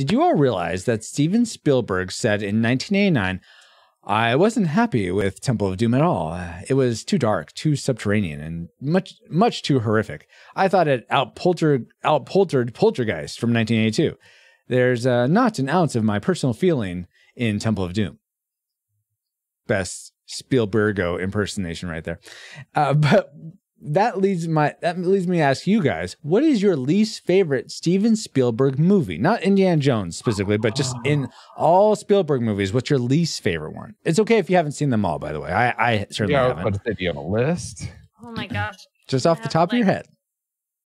Did you all realize that Steven Spielberg said in 1989, I wasn't happy with Temple of Doom at all. It was too dark, too subterranean, and much, much too horrific. I thought it outpoltered, outpoltered Poltergeist from 1982. There's uh, not an ounce of my personal feeling in Temple of Doom. Best Spielbergo impersonation right there. Uh, but that leads my that leads me to ask you guys what is your least favorite steven spielberg movie not indiana jones specifically but just in all spielberg movies what's your least favorite one it's okay if you haven't seen them all by the way i, I certainly yeah, haven't but do you on a list oh my gosh just off the top like, of your head